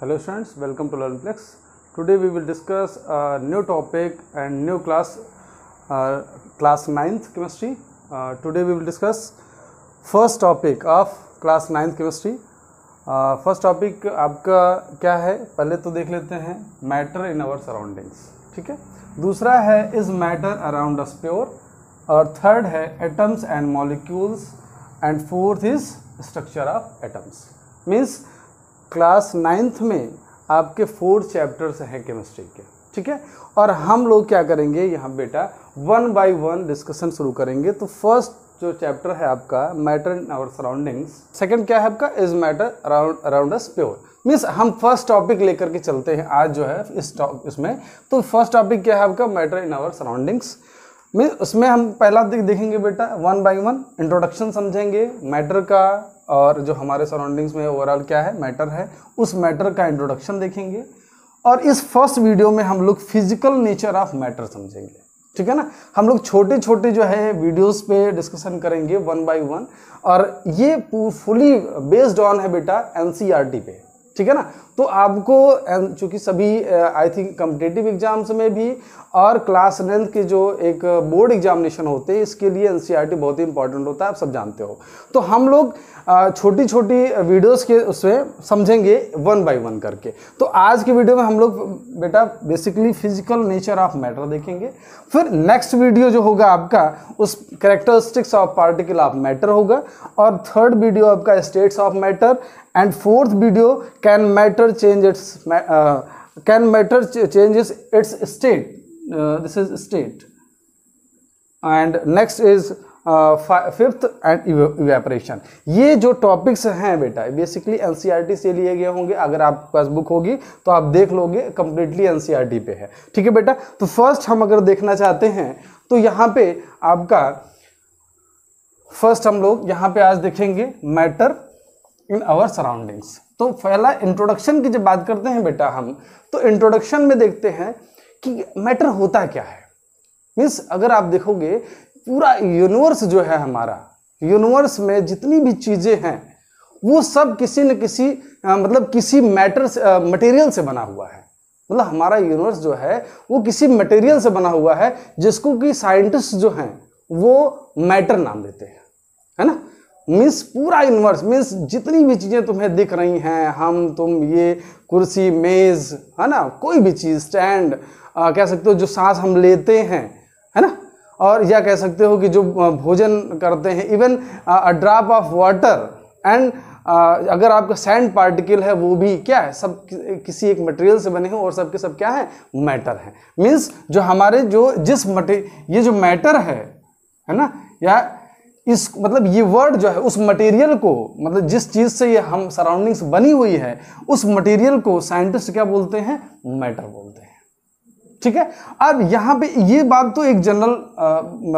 hello students welcome to learn today we will discuss new topic and new class class ninth chemistry today we will discuss first topic of class ninth chemistry first topic आपका क्या है पहले तो देख लेते हैं matter in our surroundings ठीक है दूसरा है is matter around us pure और थर्ड है atoms and molecules and fourth is structure of atoms means class ninth में आपके फोर चैप्टर्स हैं केमिस्ट्री के ठीक है और हम लोग क्या करेंगे यहाँ बेटा वन बाय वन डिस्कशन शुरू करेंगे तो फर्स्ट जो चैप्टर है आपका matter in our surroundings second क्या है आपका is matter around around us pure means हम फर्स्ट टॉपिक लेकर के चलते हैं आज जो है इस टॉप इसमें तो फर्स्ट टॉपिक क्या है आपका मैटर इन आवर सराउंडिंग्स में उसमें हम पहला देखेंगे बेटा वन बाई वन इंट्रोडक्शन समझेंगे मैटर का और जो हमारे सराउंडिंग्स में ओवरऑल क्या है मैटर है उस मैटर का इंट्रोडक्शन देखेंगे और इस फर्स्ट वीडियो में हम लोग फिजिकल नेचर ऑफ मैटर समझेंगे ठीक है ना हम लोग छोटे छोटे जो है वीडियोस पे डिस्कशन करेंगे वन बाय वन और ये फुली बेस्ड ऑन है बेटा एनसीईआरटी e पे ठीक है ना तो आपको चूंकि सभी आई थिंक कम्पिटेटिव एग्ज़ाम्स में भी और क्लास इलेवेंथ के जो एक बोर्ड एग्जामिनेशन होते हैं इसके लिए एन e बहुत ही इंपॉर्टेंट होता है आप सब जानते हो तो हम लोग छोटी छोटी वीडियोस के उसमें समझेंगे वन बाय वन करके तो आज की वीडियो में हम लोग बेटा basically physical nature of matter देखेंगे फिर नेक्स्ट वीडियो जो होगा आपका उस characteristics of particle of matter होगा और थर्ड वीडियो आपका states of matter and fourth video can matter matter change its uh, can matter ch changes its state uh, this is state and next is fifth and evaporation ये जो topics हैं बेटा basically T e से लिए गए होंगे अगर आपके पास बुक होगी तो आप देख लोगे कंप्लीटली टी e पे है ठीक है बेटा तो फर्स्ट हम अगर देखना चाहते हैं तो यहाँ पे आपका फर्स्ट हम लोग यहाँ पे आज देखेंगे मैटर इन आवर सराउंडिंग्स तो पहला इंट्रोडक्शन की जब बात करते हैं बेटा हम तो इंट्रोडक्शन में देखते हैं कि मैटर होता क्या है मीन्स अगर आप देखोगे पूरा यूनिवर्स जो है हमारा यूनिवर्स में जितनी भी चीज़ें हैं वो सब किसी न किसी आ, मतलब किसी मैटर मटेरियल से बना हुआ है मतलब हमारा यूनिवर्स जो है वो किसी मटेरियल से बना हुआ है जिसको कि साइंटिस्ट जो हैं वो मैटर नाम देते हैं है ना मीन्स पूरा यूनिवर्स मीन्स जितनी भी चीज़ें तुम्हें दिख रही हैं हम तुम ये कुर्सी मेज़ है ना कोई भी चीज़ स्टैंड कह सकते हो जो सांस हम लेते हैं है ना और या कह सकते हो कि जो भोजन करते हैं even a drop of water and अगर आपका सैंड पार्टिकल है वो भी क्या है सब किसी एक मटेरियल से बने हैं और सबके सब क्या है मैटर है मीन्स जो हमारे जो जिस मटे ये जो मैटर है है ना या इस मतलब ये वर्ड जो है उस मटेरियल को मतलब जिस चीज़ से ये हम सराउंडिंग्स बनी हुई है उस मटेरियल को साइंटिस्ट क्या बोलते हैं मैटर बोलते हैं ठीक है अब यहां पे ये बात तो एक जनरल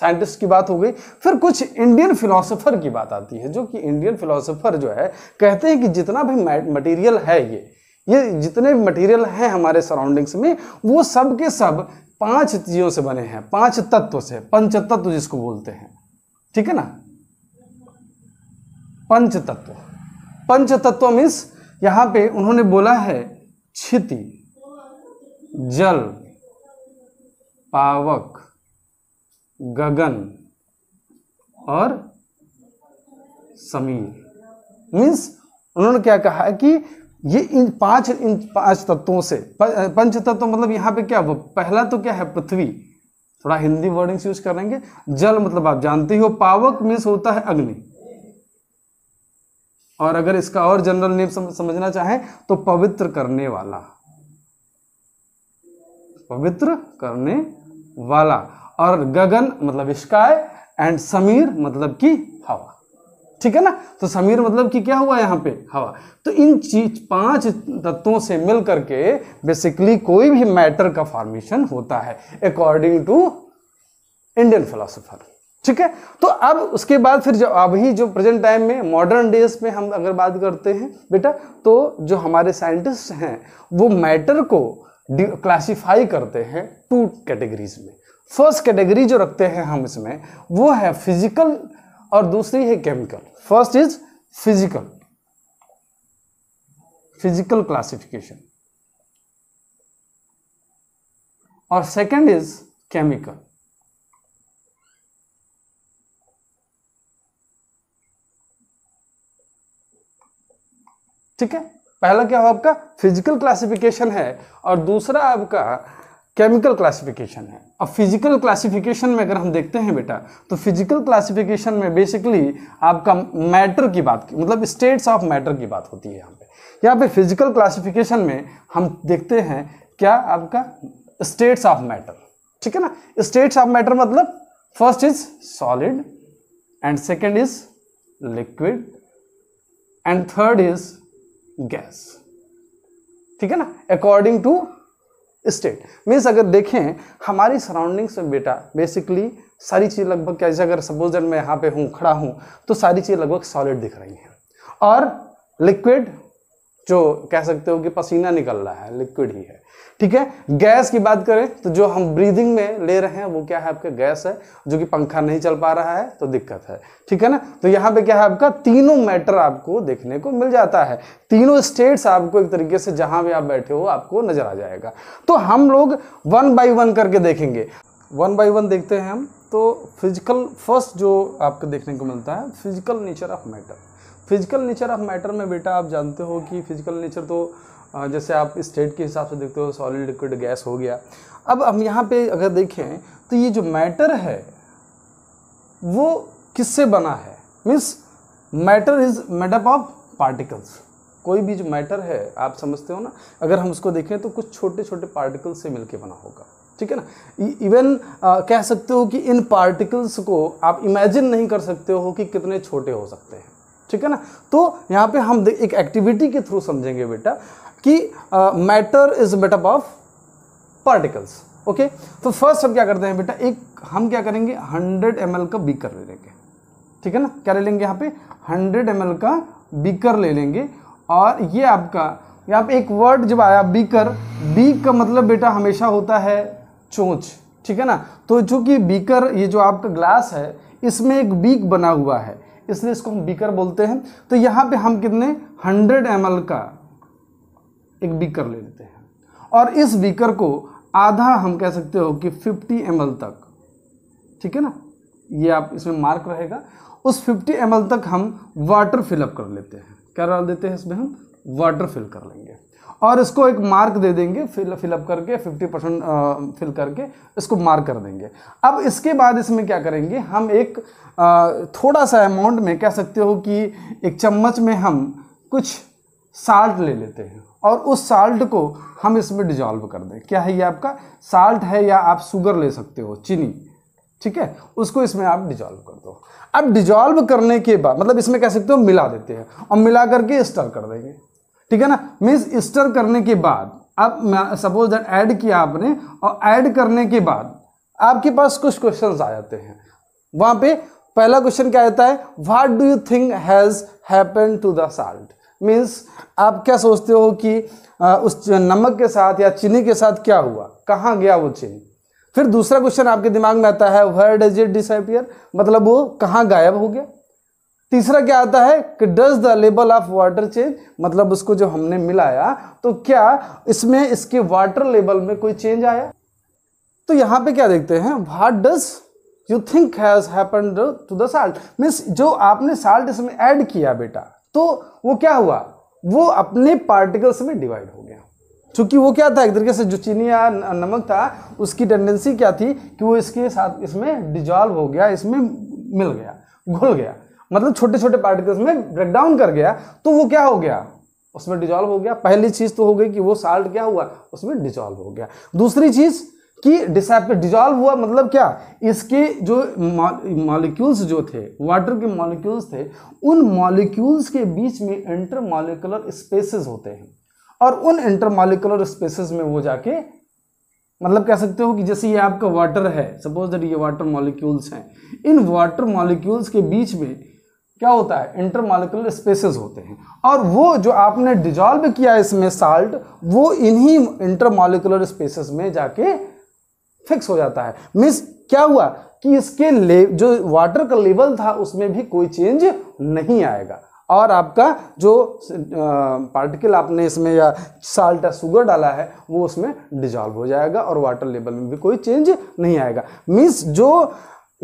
साइंटिस्ट की बात हो गई फिर कुछ इंडियन फिलोसोफर की बात आती है जो कि इंडियन फिलोसोफर जो है कहते हैं कि जितना भी मटेरियल है ये ये जितने भी मटेरियल हैं हमारे सराउंडिंग्स में वो सब के सब पांच चीज़ों से बने हैं पांच तत्व से पंच तत्व जिसको बोलते हैं ठीक है ना पंच तत्व पंच तत्व मीन्स यहां पे उन्होंने बोला है क्षिति जल पावक गगन और समीर मीन्स उन्होंने क्या कहा कि ये इन पांच इन पांच तत्वों से पंच तत्व मतलब यहाँ पे क्या वो पहला तो क्या है पृथ्वी थोड़ा हिंदी वर्डिंग्स यूज करेंगे जल मतलब आप जानते हो पावक मीन्स होता है अग्नि और अगर इसका और जनरल नेम समझना चाहें तो पवित्र करने वाला पवित्र करने वाला और गगन मतलब स्काय एंड समीर मतलब की हवा ठीक है ना तो समीर मतलब कि क्या हुआ यहाँ पे हवा तो इन चीज पांच तत्वों से मिल करके बेसिकली कोई भी मैटर का फॉर्मेशन होता है अकॉर्डिंग टू इंडियन फिलोसोफर ठीक है तो अब उसके बाद फिर जो अभी जो प्रेजेंट टाइम में मॉडर्न डेज में हम अगर बात करते हैं बेटा तो जो हमारे साइंटिस्ट हैं वो मैटर को क्लासिफाई करते हैं टू कैटेगरीज में फर्स्ट कैटेगरी जो रखते हैं हम इसमें वो है फिजिकल और दूसरी है chemical first is physical physical classification और सेकंड इज केमिकल ठीक है पहला क्या हो आपका फिजिकल क्लासिफिकेशन है और दूसरा आपका केमिकल क्लासिफिकेशन है अब फिजिकल क्लासिफिकेशन में अगर हम देखते हैं बेटा तो फिजिकल क्लासिफिकेशन में बेसिकली आपका मैटर की बात की मतलब स्टेट्स ऑफ मैटर की बात होती है यहाँ पे यहाँ पे फिजिकल क्लासिफिकेशन में हम देखते हैं क्या आपका स्टेट्स ऑफ मैटर ठीक है ना स्टेट्स ऑफ मैटर मतलब first is solid and second is liquid and third is gas ठीक है ना अकॉर्डिंग टू स्टेट मीन्स अगर देखें हमारी सराउंडिंग्स में बेटा बेसिकली सारी चीज़ लगभग कैसे अगर सपोज दैट मैं यहाँ पे हूँ खड़ा हूँ तो सारी चीज़ लगभग सॉलिड दिख रही हैं और लिक्विड जो कह सकते हो कि पसीना निकल रहा है लिक्विड ही है ठीक है गैस की बात करें तो जो हम ब्रीदिंग में ले रहे हैं वो क्या है आपका गैस है जो कि पंखा नहीं चल पा रहा है तो दिक्कत है ठीक है ना तो यहाँ पे क्या है आपका तीनों मैटर आपको देखने को मिल जाता है तीनों स्टेट्स आपको एक तरीके से जहां भी आप बैठे हो आपको नजर आ जाएगा तो हम लोग वन बाई वन करके देखेंगे वन बाई वन देखते हैं हम तो फिजिकल फर्स्ट जो आपको देखने को मिलता है physical nature of matter physical nature of matter में बेटा आप जानते हो कि फिजिकल नेचर तो जैसे आप स्टेट के हिसाब से देखते हो सॉलिड लिक्विड गैस हो गया अब हम यहाँ पे अगर देखें तो ये जो मैटर है वो किससे बना है means matter is made up of particles कोई भी जो मैटर है आप समझते हो ना अगर हम उसको देखें तो कुछ छोटे छोटे पार्टिकल्स से मिलके बना होगा ठीक है ना इवन e, कह सकते हो कि इन पार्टिकल्स को आप इमेजिन नहीं कर सकते हो कि कितने छोटे हो सकते हैं ठीक है ना तो यहाँ पे हम एक एक्टिविटी के थ्रू समझेंगे बेटा कि matter is made up of particles okay तो फर्स्ट हम क्या करते हैं बेटा एक हम क्या करेंगे 100 एम का बीकर ले लेंगे ठीक है ना क्या ले लेंगे यहाँ पे 100 एम का बीकर ले लेंगे और ये आपका यहाँ पे एक वर्ड जब आया बीकर बी का मतलब बेटा हमेशा होता है चोंच ठीक है ना तो चूंकि बीकर ये जो आपका ग्लास है इसमें एक बीक बना हुआ है इसलिए इसको हम बीकर बोलते हैं तो यहाँ पे हम कितने 100 एम का एक बीकर ले लेते हैं और इस बीकर को आधा हम कह सकते हो कि 50 एम तक ठीक है ना ये आप इसमें मार्क रहेगा उस 50 एम तक हम वाटर फिलअप कर लेते हैं क्या डाल देते हैं इसमें हम वाटर फिल कर लेंगे और इसको एक मार्क दे देंगे फिल फिलअप करके 50 परसेंट फिल करके इसको मार्क कर देंगे अब इसके बाद इसमें क्या करेंगे हम एक आ, थोड़ा सा अमाउंट में कह सकते हो कि एक चम्मच में हम कुछ साल्ट ले लेते हैं और उस साल्ट को हम इसमें डिजॉल्व कर दें क्या है ये आपका साल्ट है या आप शुगर ले सकते हो चीनी ठीक है उसको इसमें आप डिजॉल्व कर दो अब डिजॉल्व करने के बाद मतलब इसमें कह सकते हो मिला देते हैं और मिला करके स्टर कर देंगे ठीक है ना मीन्स स्टर करने के बाद अब सपोज दैट ऐड किया आपने और ऐड करने के बाद आपके पास कुछ क्वेश्चन आ जाते हैं वहां पे पहला क्वेश्चन क्या आता है what do you think has happen to the salt means आप क्या सोचते हो कि आ, उस नमक के साथ या चीनी के साथ क्या हुआ कहाँ गया वो चीनी फिर दूसरा क्वेश्चन आपके दिमाग में आता है वर्ड इज इट डिसअपियर मतलब वो कहाँ गायब हो गया तीसरा क्या आता है कि डज द लेबल ऑफ वाटर चेंज मतलब उसको जो हमने मिलाया तो क्या इसमें इसके वाटर लेबल में कोई चेंज आया तो यहां पे क्या देखते हैं what does you think has happen to the salt means जो आपने साल्ट इसमें ऐड किया बेटा तो वो क्या हुआ वो अपने पार्टिकल्स में डिवाइड हो गया चूंकि वो क्या था एक तरीके से जो चीनी या नमक था उसकी टेंडेंसी क्या थी कि वो इसके साथ इसमें डिजॉल्व हो गया इसमें मिल गया घुल गया मतलब छोटे छोटे पार्टिकल्स में ब्रेक डाउन कर गया तो वो क्या हो गया उसमें डिजॉल्व हो गया पहली चीज़ तो हो गई कि वो साल्ट क्या हुआ उसमें डिजॉल्व हो गया दूसरी चीज़ कि डिजॉल्व हुआ मतलब क्या इसके जो मॉलिक्यूल्स जो थे वाटर के मॉलिक्यूल्स थे उन मॉलिक्यूल्स के बीच में इंटर मॉलिकुलर स्पेसेस होते हैं और उन इंटर मॉलिकुलर स्पेसेस में वो जाके मतलब कह सकते हो कि जैसे ये आपका वाटर है सपोज दैट ये वाटर मॉलिक्यूल्स हैं इन वाटर मॉलिक्यूल्स के बीच में क्या होता है इंटरमालिकुलर स्पेसेस होते हैं और वो जो आपने डिजॉल्व किया इसमें साल्ट वो इन्हीं इंटरमालिकुलर स्पेसेस में जाके फिक्स हो जाता है मीन्स क्या हुआ कि इसके ले जो वाटर का लेवल था उसमें भी कोई चेंज नहीं आएगा और आपका जो पार्टिकल आपने इसमें या साल्ट या शुगर डाला है वो उसमें डिजॉल्व हो जाएगा और वाटर लेवल में भी कोई चेंज नहीं आएगा मीन्स जो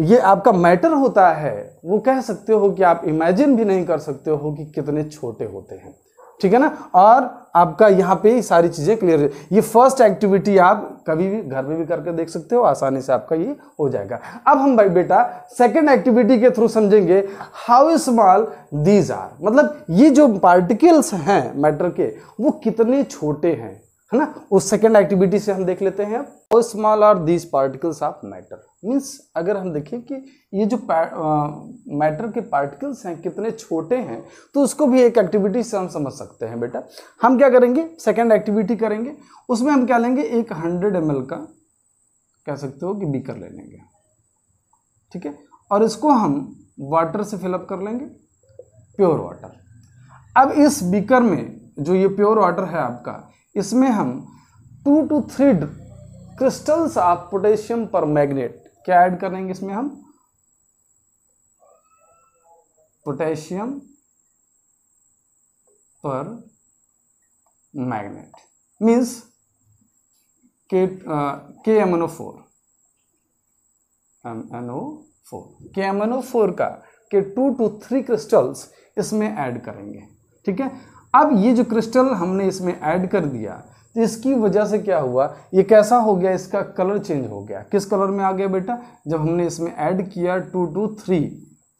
ये आपका मैटर होता है वो कह सकते हो कि आप इमेजिन भी नहीं कर सकते हो कि कितने छोटे होते हैं ठीक है ना और आपका यहाँ पे सारी चीज़ें क्लियर ये फर्स्ट एक्टिविटी आप कभी भी घर में भी करके देख सकते हो आसानी से आपका ये हो जाएगा अब हम भाई बेटा सेकंड एक्टिविटी के थ्रू समझेंगे हाउ स्मॉल दीज आर मतलब ये जो पार्टिकल्स हैं मैटर के वो कितने छोटे हैं है ना उस सेकंड एक्टिविटी से हम देख लेते हैं how small are these particles of matter means अगर हम देखें कि ये जो मैटर के पार्टिकल्स हैं कितने छोटे हैं तो उसको भी एक एक्टिविटी से हम समझ सकते हैं बेटा हम क्या करेंगे सेकेंड एक्टिविटी करेंगे उसमें हम क्या लेंगे एक हंड्रेड एम का कह सकते हो कि बीकर ले लेंगे ठीक है और इसको हम वाटर से फिलअप कर लेंगे प्योर वाटर अब इस बीकर में जो ये प्योर वाटर है आपका इसमें हम two two three crystals of potassium permanganate क्या ऐड करेंगे इसमें हम potassium permanganate means K K M four M N O four K M N O four का के टू टू थ्री क्रिस्टल्स इसमें ऐड करेंगे ठीक है अब ये जो क्रिस्टल हमने इसमें ऐड कर दिया तो इसकी वजह से क्या हुआ ये कैसा हो गया इसका कलर चेंज हो गया किस कलर में आ गया बेटा जब हमने इसमें ऐड किया टू टू थ्री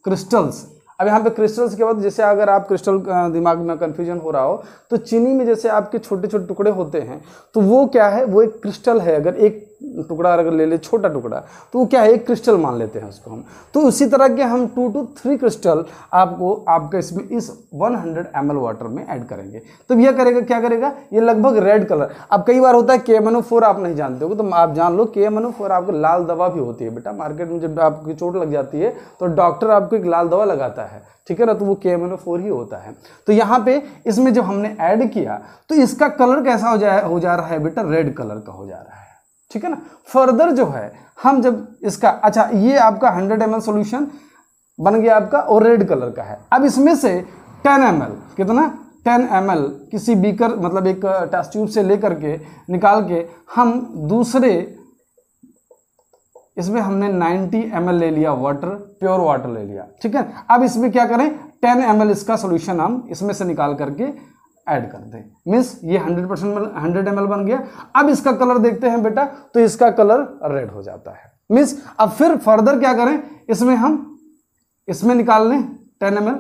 क्रिस्टल्स अब यहाँ पे क्रिस्टल्स के बाद जैसे अगर आप क्रिस्टल दिमाग में कन्फ्यूजन हो रहा हो तो चीनी में जैसे आपके छोटे छोटे टुकड़े होते हैं तो वो क्या है वो एक क्रिस्टल है अगर एक टुकड़ा अगर ले ले छोटा टुकड़ा तो वो क्या है एक क्रिस्टल मान लेते हैं उसको हम तो उसी तरह के हम टू टू थ्री क्रिस्टल आपको आपका इसमें इस 100 हंड्रेड एम वाटर में ऐड करेंगे तब तो यह करेगा क्या करेगा ये लगभग रेड कलर अब कई बार होता है के एम आप नहीं जानते हो तो आप जान लो के एम आपको लाल दवा भी होती है बेटा मार्केट में जब आपकी चोट लग जाती है तो डॉक्टर आपको एक लाल दवा लगाता है ठीक है ना तो वो के एम ही होता है तो यहाँ पे इसमें जब हमने ऐड किया तो इसका कलर कैसा हो जा हो जा रहा है बेटा रेड कलर का हो जा रहा है ठीक है ना फर्दर जो है हम जब इसका अच्छा ये आपका हंड्रेड एम सोल्यूशन बन गया आपका और रेड कलर का है अब इसमें से टेन एम कितना 10 एम किसी बीकर मतलब एक टेस्ट ट्यूब से लेकर के निकाल के हम दूसरे इसमें हमने 90 एम ले लिया वाटर प्योर वाटर ले लिया ठीक है अब इसमें क्या करें 10 एम इसका सोल्यूशन हम इसमें से निकाल करके ऐड कर दें मीन्स ये 100 परसेंट हंड्रेड एम बन गया अब इसका कलर देखते हैं बेटा तो इसका कलर रेड हो जाता है मीन्स अब फिर फर्दर क्या करें इसमें हम इसमें निकाल लें टेन एम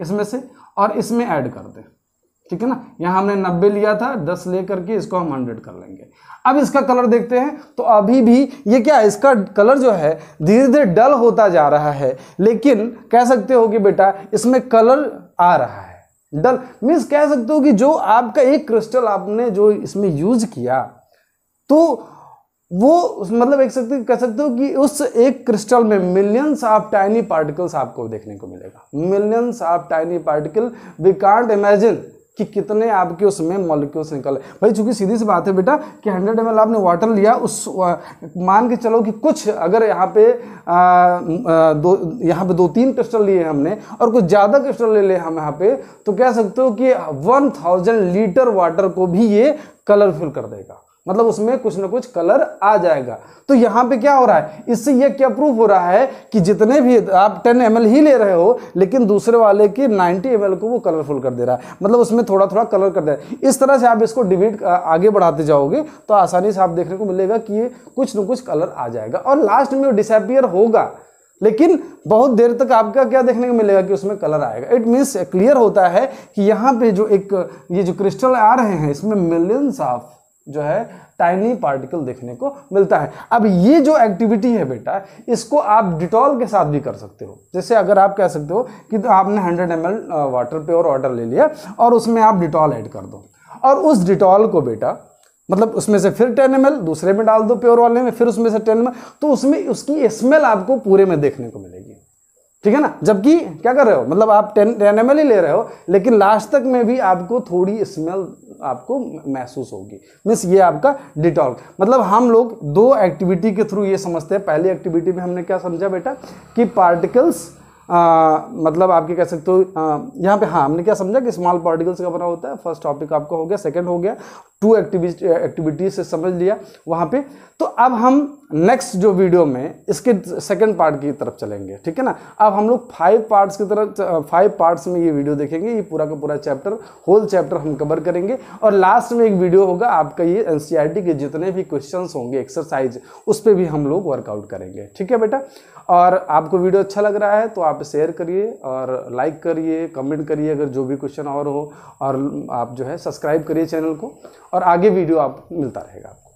इसमें से और इसमें ऐड कर दें ठीक है ना यहां हमने नब्बे लिया था दस ले करके इसको हम हंड्रेड कर लेंगे अब इसका कलर देखते हैं तो अभी भी ये क्या इसका कलर जो है धीरे धीरे डल होता जा रहा है लेकिन कह सकते हो कि बेटा इसमें कलर आ रहा है डन मीन्स कह सकते हो कि जो आपका एक क्रिस्टल आपने जो इसमें यूज किया तो वो मतलब एक सकते कह सकते हो कि उस एक क्रिस्टल में मिलियंस ऑफ टाइनी पार्टिकल्स आपको देखने को मिलेगा millions of tiny particle we can't imagine कि कितने आपके उसमें मॉलिक्यूल्स निकल भाई चूंकि सीधी सी बात है बेटा कि हंड्रेड एम आपने वाटर लिया उस मान के चलो कि कुछ अगर यहाँ पे आ, आ, दो यहाँ पे दो तीन क्रिस्टल लिए हमने और कुछ ज़्यादा क्रिस्टल ले ले हम यहाँ पे तो कह सकते हो कि वन थाउजेंड लीटर वाटर को भी ये कलरफुल कर देगा मतलब उसमें कुछ ना कुछ कलर आ जाएगा तो यहाँ पे क्या हो रहा है इससे यह क्या प्रूफ हो रहा है कि जितने भी आप 10 एम ही ले रहे हो लेकिन दूसरे वाले की 90 एम को वो कलरफुल कर दे रहा है मतलब उसमें थोड़ा थोड़ा कलर कर दे रहा है इस तरह से आप इसको डिबीट आगे बढ़ाते जाओगे तो आसानी से आप देखने को मिलेगा कि ये कुछ ना कुछ कलर आ जाएगा और लास्ट में वो डिसपियर होगा लेकिन बहुत देर तक आपका क्या देखने को मिलेगा कि उसमें कलर आएगा इट मीन्स क्लियर होता है कि यहाँ पे जो एक ये जो क्रिस्टल आ रहे हैं इसमें मिलियंस ऑफ जो है टाइनी पार्टिकल देखने को मिलता है अब ये जो एक्टिविटी है बेटा इसको आप डिटॉल के साथ भी कर सकते हो जैसे अगर आप कह सकते हो कि तो आपने 100 एम वाटर प्योर वाटर ले लिया और उसमें आप डिटॉल ऐड कर दो और उस डिटॉल को बेटा मतलब उसमें से फिर टेन एम दूसरे में डाल दो प्योर वाले में फिर उसमें से टेन एम तो उसमें उसकी स्मेल आपको पूरे में देखने को मिलेगी ठीक है ना जबकि क्या कर रहे हो मतलब आप टेन टेन एम ही ले रहे हो लेकिन लास्ट तक में भी आपको थोड़ी स्मेल आपको महसूस होगी मीन्स ये आपका डिटॉल मतलब हम लोग दो एक्टिविटी के थ्रू ये समझते हैं पहली एक्टिविटी में हमने क्या समझा बेटा कि पार्टिकल्स आ, मतलब आपके कह सकते हो यहाँ पे हाँ हमने क्या समझा कि स्मॉल पार्टिकल्स का बना होता है फर्स्ट टॉपिक आपका हो गया सेकंड हो गया टू एक्टिविटी एक्टिविटीज से समझ लिया वहाँ पे तो अब हम नेक्स्ट जो वीडियो में इसके सेकंड पार्ट की तरफ चलेंगे ठीक है ना अब हम लोग फाइव पार्ट्स की तरफ फाइव पार्ट्स में ये वीडियो देखेंगे ये पूरा का पूरा चैप्टर होल चैप्टर हम कवर करेंगे और लास्ट में एक वीडियो होगा आपका ये एन के जितने भी क्वेश्चन होंगे एक्सरसाइज उस पर भी हम लोग वर्कआउट करेंगे ठीक है बेटा और आपको वीडियो अच्छा लग रहा है तो आप शेयर करिए और लाइक करिए कमेंट करिए अगर जो भी क्वेश्चन और हो और आप जो है सब्सक्राइब करिए चैनल को और आगे वीडियो आप मिलता रहेगा आपको